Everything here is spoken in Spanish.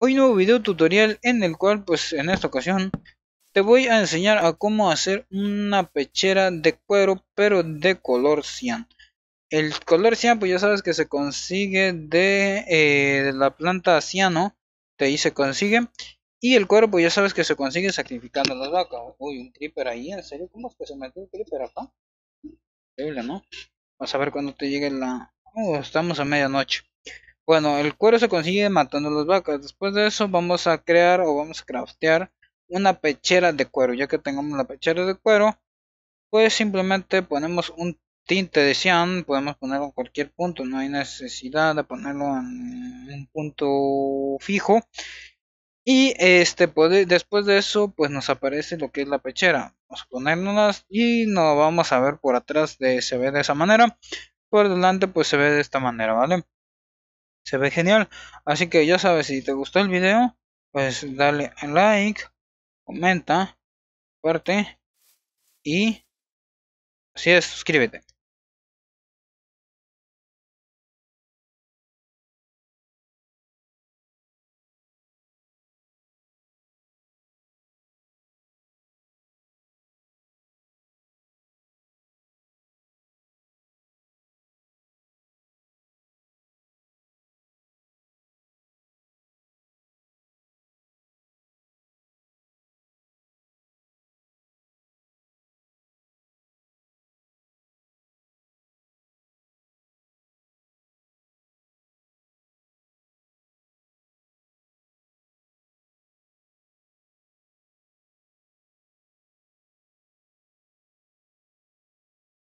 Hoy nuevo video tutorial en el cual pues en esta ocasión te voy a enseñar a cómo hacer una pechera de cuero pero de color cian. El color cian pues ya sabes que se consigue eh, de, la planta ciano, de ahí se consigue. Y el cuero pues ya sabes que se consigue sacrificando la las vacas. Uy, un creeper ahí, en serio, ¿cómo es que se metió un creeper acá? Increíble, ¿no? Vas a ver cuando te llegue la... Oh, estamos a medianoche. Bueno, el cuero se consigue matando las vacas. Después de eso vamos a crear o vamos a craftear una pechera de cuero. Ya que tengamos la pechera de cuero, pues simplemente ponemos un tinte de cian. Podemos ponerlo en cualquier punto. No hay necesidad de ponerlo en un punto fijo. Y este después de eso, pues nos aparece lo que es la pechera. Vamos a ponernos y nos vamos a ver por atrás de se ve de esa manera. Por delante, pues se ve de esta manera, ¿vale? se ve genial. Así que ya sabes, si te gustó el video, pues dale like, comenta, comparte y así es, suscríbete.